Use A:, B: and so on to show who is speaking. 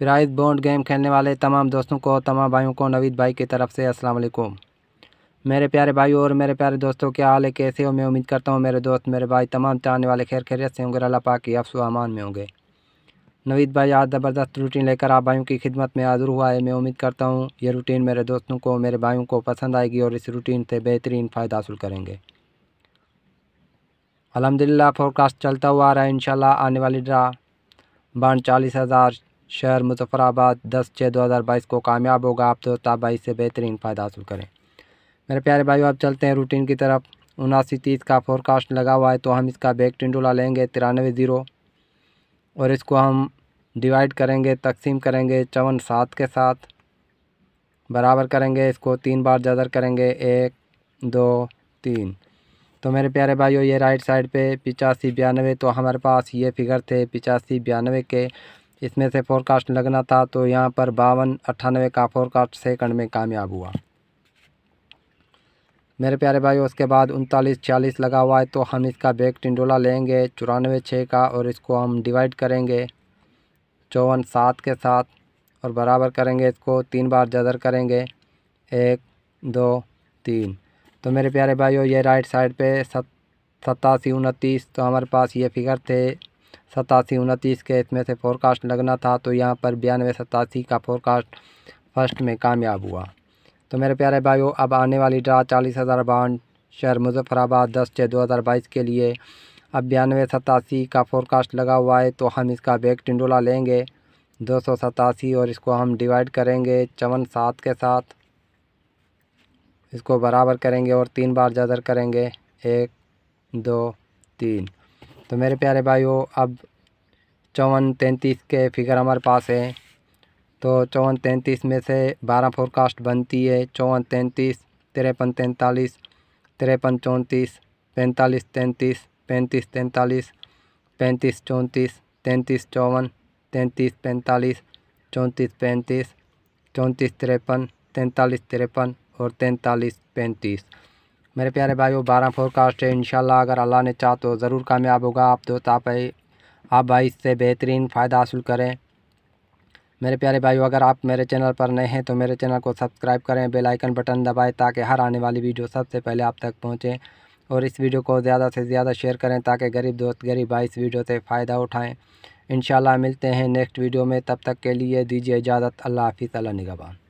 A: prize bond game खेलने वाले तमाम दोस्तों को तमाम भाइयों को नवीद भाई की तरफ से अस्सलाम वालेकुम मेरे प्यारे भाई और मेरे प्यारे दोस्तों क्या हाल है कैसे हो मैं उम्मीद करता हूँ मेरे दोस्त मेरे भाई तमाम चाहने वाले खैर खैरियत से होंगे अल्लाह पाक की अमान में होंगे नवीद भाई आज ज़बरदस्त रूटीन लेकर आप भाइयों की खिदमत में हाजिर हुआ है मैं उम्मीद करता हूँ ये रूटीन मेरे दोस्तों को मेरे भाइयों को पसंद आएगी और इस रूटीन से बेहतरीन फ़ायदा हासिल करेंगे अलहमदिल्ला फोरकास्ट चलता हुआ आ रहा है इन आने वाली ड्रा बाढ़ चालीस हज़ार शहर मुजफ्फराबाद दस छः दो हज़ार बाईस को कामयाब होगा आप दोस्ताबाई तो से बेहतरीन फ़ायदा हासिल करें मेरे प्यारे भाइयों आप चलते हैं रूटीन की तरफ उनासी तीस का फोरकास्ट लगा हुआ है तो हम इसका बैक टिंडोला लेंगे तिरानवे ज़ीरो और इसको हम डिवाइड करेंगे तकसीम करेंगे चौवन सात के साथ बराबर करेंगे इसको तीन बार ज़्यादा करेंगे एक दो तीन तो मेरे प्यारे भाइयों ये राइट साइड पे पिचासी बयानवे तो हमारे पास ये फिगर थे पिचासी बयानवे के इसमें से फोरकास्ट लगना था तो यहाँ पर बावन अट्ठानवे का फोरकास्ट सेकंड में कामयाब हुआ मेरे प्यारे भाई उसके बाद उनतालीस छियालीस लगा हुआ है तो हम इसका बैक टिंडोला लेंगे चौरानवे छः का और इसको हम डिवाइड करेंगे चौवन सात के साथ और बराबर करेंगे इसको तीन बार जदर करेंगे एक दो तीन तो मेरे प्यारे भाइयों ये राइट साइड पे सत सतासी उनतीस तो हमारे पास ये फिगर थे सतासी उनतीस के इसमें से फोरकास्ट लगना था तो यहाँ पर बयानवे सतासी का फोरकास्ट फर्स्ट में कामयाब हुआ तो मेरे प्यारे भाइयों अब आने वाली ड्रा चालीस हज़ार बाउंड शहर मुजफ्फराबाद दस छः दो हज़ार बाईस के लिए अब बयानवे सतासी का फोरकास्ट लगा हुआ है तो हम इसका बैक टिंडोला लेंगे दो सौ सतासी और इसको हम डिवाइड करेंगे चवन सात के साथ इसको बराबर करेंगे और तीन बार जदर करेंगे एक दो तीन तो मेरे प्यारे भाइयों अब चौवन तैंतीस के फिगर हमारे पास है तो चौवन तैंतीस में से बारह फोरकास्ट बनती है चौवन तैंतीस तिरपन तैंतालीस तिरपन चौंतीस पैंतालीस तैंतीस पैंतीस तैंतालीस पैंतीस चौंतीस तैंतीस चौवन तैंतीस पैंतालीस चौंतीस पैंतीस चौंतीस तिरपन तैंतालीस तिरपन और तैंतालीस पैंतीस मेरे प्यारे वो बारह फोरकास्ट है इनशाला अगर अल्लाह ने चाह तो ज़रूर कामयाब होगा आप दोस्त तो आप भाई आप भाई इससे बेहतरीन फ़ायदा हासिल करें मेरे प्यारे भाई अगर आप मेरे चैनल पर नए हैं तो मेरे चैनल को सब्सक्राइब करें बेल आइकन बटन दबाएं ताकि हर आने वाली वीडियो सबसे पहले आप तक पहुँचें और इस वीडियो को ज़्यादा से ज़्यादा शेयर करें ताकि गरीब दोस्त गरीब भाई इस वीडियो से फ़ायदा उठाएँ इन मिलते हैं नेक्स्ट वीडियो में तब तक के लिए दीजिए इजाज़त अल्लाह हाफिज़ अल्लाह निगबान